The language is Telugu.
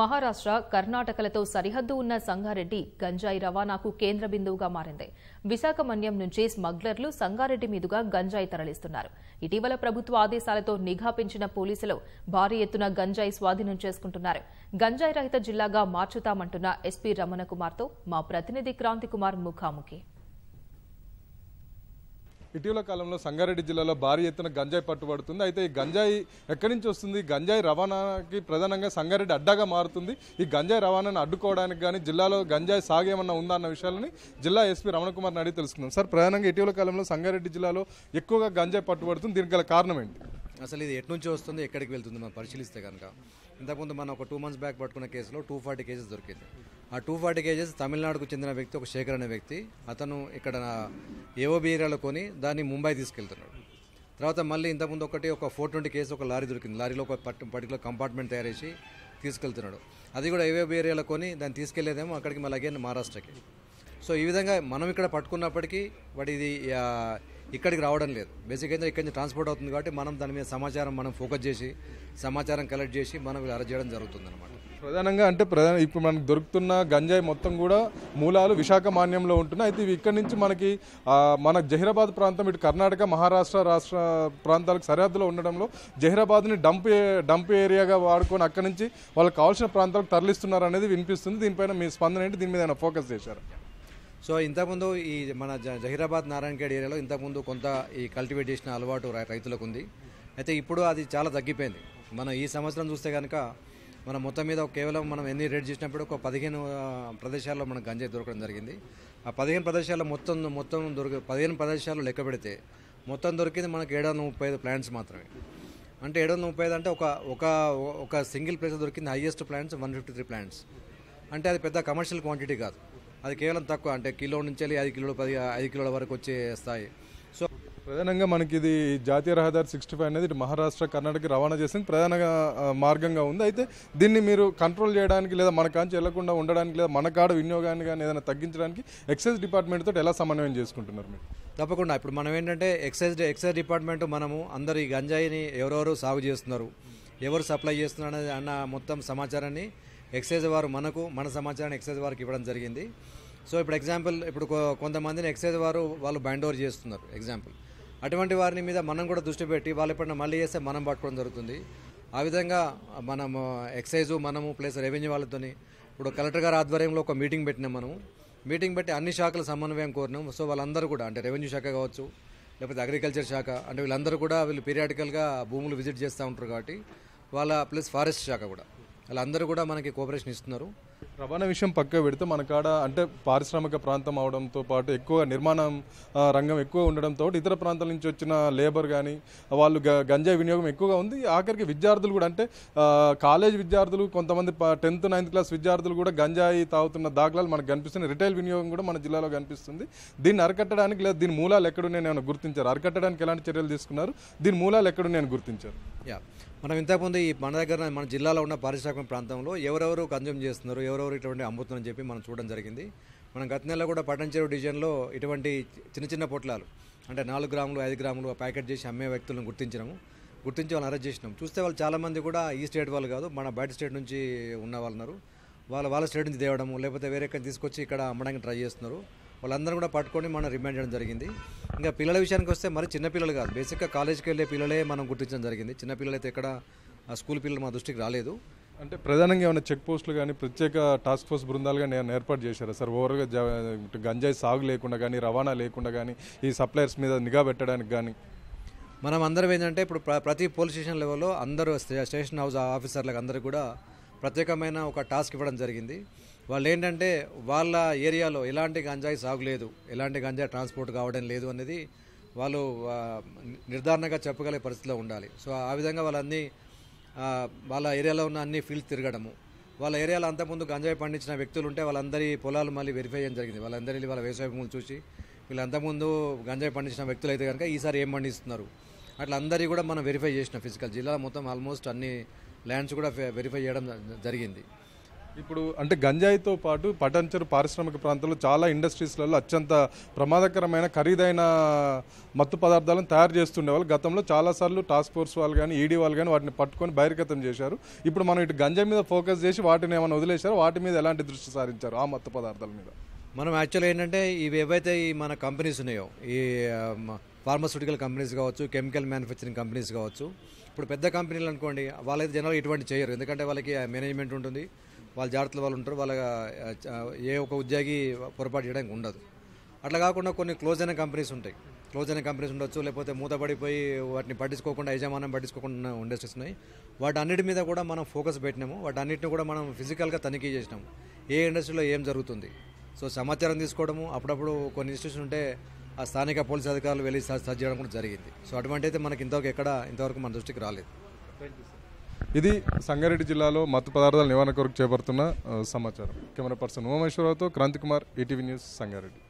మహారాష్ట్ర కర్ణాటకలతో సరిహద్దు ఉన్న సంగారెడ్డి గంజాయి రవాణాకు కేంద్ర బిందువుగా మారింది విశాఖ మన్యం నుంచి స్మగ్లర్లు సంగారెడ్డి మీదుగా గంజాయి తరలిస్తున్నారు ఇటీవల ప్రభుత్వ ఆదేశాలతో నిఘా పెంచిన పోలీసులు భారీ ఎత్తున గంజాయి స్వాధీనం చేసుకుంటున్నారు గంజాయి రహిత జిల్లాగా మార్చుతామంటున్న ఎస్పీ రమణ కుమార్తో మా ప్రతినిధి క్రాంతికుమార్ ముఖాముఖి ఇటీవల కాలంలో సంగారెడ్డి జిల్లాలో భారీ ఎత్తున గంజాయి పట్టుబడుతుంది అయితే ఈ గంజాయి ఎక్కడి నుంచి వస్తుంది గంజాయి రవాణాకి ప్రధానంగా సంగారెడ్డి అడ్డాగా మారుతుంది ఈ గంజాయి రవాణాను అడ్డుకోవడానికి కానీ జిల్లాలో గంజాయి సాగు ఏమన్నా ఉందా అన్న విషయాలని జిల్లా ఎస్పీ రమణకుమార్ని అడిగి తెలుసుకుందాం సార్ ప్రధానంగా ఇటీవల కాలంలో సంగారెడ్డి జిల్లాలో ఎక్కువగా గంజాయి పట్టుబడుతుంది దీనికి గల కారణం ఏంటి అసలు ఇది ఎట్నుంచి వస్తుంది ఎక్కడికి వెళ్తుంది మనం పరిశీలిస్తే కనుక ఇంతకుముందు మనం ఒక టూ మంత్స్ బ్యాక్ పట్టుకున్న కేసులో టూ ఫార్టీ కేజెస్ దొరికింది ఆ టూ ఫార్టీ కేజెస్ తమిళనాడుకు చెందిన వ్యక్తి ఒక శేఖర్ అనే వ్యక్తి అతను ఇక్కడ ఏఓబి ఏరియాలో కొని దాన్ని ముంబై తీసుకెళ్తున్నాడు తర్వాత మళ్ళీ ఇంతకుముందు ఒకటి ఒక ఫోర్ ట్వంటీ కేసు ఒక లారీ దొరికింది లారీలో ఒక పర్టికులర్ కంపార్ట్మెంట్ తయారు చేసి తీసుకెళ్తున్నాడు అది కూడా ఏవేబి ఏరియాలో కొని దాన్ని తీసుకెళ్లేదేమో అక్కడికి మళ్ళీ అగేన్ మహారాష్ట్రకి సో ఈ విధంగా మనం ఇక్కడ పట్టుకున్నప్పటికీ వాటి ఇది ఇక్కడికి రావడం లేదు బేసిక్ అయితే ఇక్కడి నుంచి ట్రాన్స్పోర్ట్ అవుతుంది కాబట్టి మనం దాని మీద సమాచారం మనం ఫోకస్ చేసి సమాచారం కలెక్ట్ చేసి మనం అరెస్ట్ చేయడం జరుగుతుంది అనమాట ప్రధానంగా అంటే ప్రధాన ఇప్పుడు మనకు దొరుకుతున్న గంజాయి మొత్తం కూడా మూలాలు విశాఖ మాన్యంలో ఉంటున్నాయి అయితే ఇవి ఇక్కడి నుంచి మనకి మన జహీరాబాద్ ప్రాంతం ఇటు కర్ణాటక మహారాష్ట్ర రాష్ట్ర ప్రాంతాలకు సరిహద్దులో ఉండడంలో జహీరాబాద్ని డంప్ డంప్ ఏరియాగా వాడుకొని అక్కడి నుంచి వాళ్ళకి కావాల్సిన ప్రాంతాలకు తరలిస్తున్నారు అనేది వినిపిస్తుంది దీనిపైన మీ స్పందన ఏంటి దీని మీద ఫోకస్ చేశారు సో ఇంతకుముందు ఈ మన జహీరాబాద్ నారాయణఖేడ్ ఏరియాలో ఇంతకుముందు కొంత ఈ కల్టివేట్ చేసిన అలవాటు రైతులకు ఉంది అయితే ఇప్పుడు అది చాలా తగ్గిపోయింది మనం ఈ సంవత్సరం చూస్తే కనుక మనం మొత్తం మీద కేవలం మనం ఎన్ని రేట్ చేసినప్పుడు ఒక పదిహేను ప్రదేశాల్లో మనకు గంజాయి దొరకడం జరిగింది ఆ పదిహేను ప్రదేశాల్లో మొత్తం మొత్తం దొరికి పదిహేను ప్రదేశాలు లెక్క పెడితే మొత్తం దొరికింది మనకు ఏడు వందల ముప్పై ఐదు ప్లాంట్స్ మాత్రమే అంటే ఏడు వందల ముప్పై ఐదు అంటే ఒక ఒక ఒక సింగిల్ ప్లేస్ దొరికింది highest plants one fifty three plants అంటే అది పెద్ద కమర్షియల్ క్వాంటిటీ కాదు అది కేవలం తక్కువ అంటే కిలో నుంచి వెళ్ళి ఐదు కిలోలు పది ఐదు కిలోల వరకు వచ్చే స్థాయి సో ప్రధానంగా మనకి ఇది జాతీయ రహదారి సిక్స్టీ ఫైవ్ అనేది మహారాష్ట్ర కర్ణాటక రవాణా చేసిన ప్రధాన మార్గంగా ఉంది అయితే దీన్ని మీరు కంట్రోల్ చేయడానికి లేదా మన కాంచి వెళ్లకుండా ఉండడానికి లేదా మన కాడ వినియోగాన్ని కానీ ఏదైనా తగ్గించడానికి ఎక్సైజ్ డిపార్ట్మెంట్ తోటి ఎలా సమన్వయం చేసుకుంటున్నారు మీరు తప్పకుండా ఇప్పుడు మనం ఏంటంటే ఎక్సైజ్ ఎక్సైజ్ డిపార్ట్మెంట్ మనము అందరి గంజాయిని ఎవరెవరు సాగు చేస్తున్నారు ఎవరు సప్లై చేస్తున్నారు అనేది అన్న మొత్తం సమాచారాన్ని ఎక్సైజ్ వారు మనకు మన సమాచారాన్ని ఎక్సైజ్ వారికి ఇవ్వడం జరిగింది సో ఇప్పుడు ఎగ్జాంపుల్ ఇప్పుడు కొంతమందిని ఎక్సైజ్ వారు వాళ్ళు బ్యాండ్ ఓవర్ చేస్తున్నారు ఎగ్జాంపుల్ అటువంటి వారిని మీద మనం కూడా దృష్టి పెట్టి వాళ్ళు ఎప్పుడైనా మళ్ళీ చేస్తే మనం పట్టుకోవడం జరుగుతుంది ఆ విధంగా మనము ఎక్సైజు మనము ప్లస్ రెవెన్యూ వాళ్ళతోని ఇప్పుడు కలెక్టర్ గారి ఆధ్వర్యంలో ఒక మీటింగ్ పెట్టినాం మనము మీటింగ్ పెట్టి అన్ని శాఖల సమన్వయం కోరినాం సో వాళ్ళందరూ కూడా అంటే రెవెన్యూ శాఖ కావచ్చు లేకపోతే అగ్రికల్చర్ శాఖ అంటే వీళ్ళందరూ కూడా వీళ్ళు పీరియాడికల్గా భూములు విజిట్ చేస్తూ ఉంటారు కాబట్టి వాళ్ళ ప్లస్ ఫారెస్ట్ శాఖ కూడా వాళ్ళందరూ కూడా మనకి కోఆపరేషన్ ఇస్తున్నారు రవాణా విషయం పక్క పెడితే మన కాడ అంటే పారిశ్రామిక ప్రాంతం అవడంతో పాటు ఎక్కువ నిర్మాణం రంగం ఎక్కువ ఉండడంతో ఇతర ప్రాంతాల నుంచి వచ్చిన లేబర్ కానీ వాళ్ళు గంజాయి వినియోగం ఎక్కువగా ఉంది ఆఖరికి విద్యార్థులు కూడా అంటే కాలేజ్ విద్యార్థులు కొంతమంది టెన్త్ నైన్త్ క్లాస్ విద్యార్థులు కూడా గంజాయి తాగుతున్న దాఖలాలు మనకు కనిపిస్తుంది రిటైల్ వినియోగం కూడా మన జిల్లాలో కనిపిస్తుంది దీన్ని అరికట్టడానికి లేదా దీని మూలాలు ఎక్కడున్నాయని నేను గుర్తించారు అరికట్టడానికి ఎలాంటి చర్యలు తీసుకున్నారు దీని మూలాలు ఎక్కడున్నాయని గుర్తించారు యా మనం ఇంతకుముందు ఈ మన దగ్గర మన జిల్లాలో ఉన్న పారిశ్రామిక ప్రాంతంలో ఎవరెవరు కన్జ్యూమ్ చేస్తున్నారు ఎవరెవరు ఇటువంటి అమ్ముతున్నారని చెప్పి మనం చూడడం జరిగింది మనం గత నెల కూడా పట్టణచేరు డివిజన్లో ఇటువంటి చిన్న చిన్న పొట్లాలు అంటే నాలుగు గ్రాములు ఐదు గ్రాములు ప్యాకెట్ చేసి అమ్మే వ్యక్తులను గుర్తించినాము గుర్తించి వాళ్ళని అరెస్ట్ చేసినాం చూస్తే వాళ్ళు చాలామంది కూడా ఈ స్టేట్ వాళ్ళు కాదు మన బయట స్టేట్ నుంచి ఉన్న వాళ్ళు ఉన్నారు వాళ్ళు వాళ్ళ స్టేట్ నుంచి తేవడము లేకపోతే వేరే తీసుకొచ్చి ఇక్కడ అమ్మడానికి ట్రై చేస్తున్నారు వాళ్ళందరూ కూడా పట్టుకొని మనం రిమాండ్ చేయడం జరిగింది ఇంకా పిల్లల విషయానికి వస్తే మరి చిన్నపిల్లలు కాదు బేసిక్గా కాలేజీకి వెళ్ళే పిల్లలే మనం గుర్తించడం జరిగింది చిన్నపిల్లలు అయితే ఎక్కడ స్కూల్ పిల్లలు మా దృష్టికి రాలేదు అంటే ప్రధానంగా ఏమైనా చెక్ పోస్టులు కానీ ప్రత్యేక టాస్క్ ఫోర్స్ బృందాలు కానీ నేను ఏర్పాటు చేశారా సార్ ఓవర్గా గంజాయి సాగు లేకుండా కానీ రవాణా లేకుండా కానీ ఈ సప్లయర్స్ మీద నిఘా పెట్టడానికి కానీ మనం అందరం ఏంటంటే ఇప్పుడు ప్రతి పోలీస్ స్టేషన్ లెవెల్లో అందరూ స్టేషన్ హౌస్ ఆఫీసర్లకు అందరూ కూడా ప్రత్యేకమైన ఒక టాస్క్ ఇవ్వడం జరిగింది వాళ్ళు ఏంటంటే వాళ్ళ ఏరియాలో ఎలాంటి గంజాయి సాగు లేదు ఎలాంటి గంజాయి ట్రాన్స్పోర్ట్ కావడం లేదు అనేది వాళ్ళు నిర్ధారణగా చెప్పగలిగే పరిస్థితిలో ఉండాలి సో ఆ విధంగా వాళ్ళన్నీ వాళ్ళ ఏరియాలో ఉన్న అన్ని ఫీల్డ్స్ తిరగడము వాళ్ళ ఏరియాలో అంతకుముందు గంజాయి పండించిన వ్యక్తులు ఉంటే వాళ్ళందరి పొలాలు మళ్ళీ వెరిఫై చేయడం జరిగింది వాళ్ళందరి వాళ్ళ వ్యవసాయ భూములు చూసి వీళ్ళంతకుముందు గంజాయి పండించిన వ్యక్తులు అయితే కనుక ఈసారి ఏం పండిస్తున్నారు అట్లా అందరికీ కూడా మనం వెరిఫై చేసిన ఫిజికల్ జిల్లా మొత్తం ఆల్మోస్ట్ అన్ని ల్యాండ్స్ కూడా వెరిఫై చేయడం జరిగింది ఇప్పుడు అంటే గంజాయితో పాటు పటంచరు పారిశ్రామిక ప్రాంతంలో చాలా ఇండస్ట్రీస్లలో అత్యంత ప్రమాదకరమైన ఖరీదైన మత్తు పదార్థాలను తయారు చేస్తుండేవాళ్ళు గతంలో చాలాసార్లు టాస్క్ ఫోర్స్ వాళ్ళు కానీ ఈడీ e వాళ్ళు కానీ వాటిని పట్టుకొని బహిర్గతం చేశారు ఇప్పుడు మనం ఇటు గంజాయి మీద ఫోకస్ చేసి వాటిని ఏమైనా వదిలేశారు వాటి మీద ఎలాంటి దృష్టి సారించారు ఆ మత్తు పదార్థాల మీద మనం యాక్చువల్గా ఏంటంటే ఇవి ఏవైతే ఈ మన కంపెనీస్ ఉన్నాయో ఈ ఫార్మాస్యూటికల్ కంపెనీస్ కావచ్చు కెమికల్ మ్యానుఫ్యాక్చరింగ్ కంపెనీస్ కావచ్చు ఇప్పుడు పెద్ద కంపెనీలు అనుకోండి వాళ్ళైతే జనరల్ ఇటువంటి చేయరు ఎందుకంటే వాళ్ళకి మేనేజ్మెంట్ ఉంటుంది వాళ్ళ జాగ్రత్తలు వాళ్ళు ఉంటారు వాళ్ళ ఏ ఒక ఉద్యోగి పొరపాటు చేయడానికి ఉండదు అట్లా కాకుండా కొన్ని క్లోజ్ అయిన కంపెనీస్ ఉంటాయి క్లోజ్ అయిన కంపెనీస్ ఉండొచ్చు లేకపోతే మూతపడిపోయి వాటిని పట్టించుకోకుండా యజమానం పట్టించుకోకుండా ఇండస్ట్రీస్ ఉన్నాయి వాటి అన్నిటి మీద కూడా మనం ఫోకస్ పెట్టినాము వాటి అన్నిటిని కూడా మనం ఫిజికల్గా తనిఖీ చేసినాము ఏ ఇండస్ట్రీలో ఏం జరుగుతుంది సో సమాచారం తీసుకోవడము అప్పుడప్పుడు కొన్ని ఇన్స్టిట్యూషన్ ఉంటే ఆ స్థానిక పోలీస్ అధికారులు వెళ్ళి సర్చ్ చేయడం కూడా జరిగింది సో అటువంటి అయితే మనకి ఇంతవరకు ఎక్కడ ఇంతవరకు మన దృష్టికి రాలేదు ఇది సంగారెడ్డి జిల్లాలో మత్తు పదార్థాల నివారణ కొరకు చేపడుతున్న సమాచారం కెమెరా పర్సన్ ఉమామేశ్వరరావుతో క్రాంతి కుమార్ ఈటీవీ న్యూస్ సంగారెడ్డి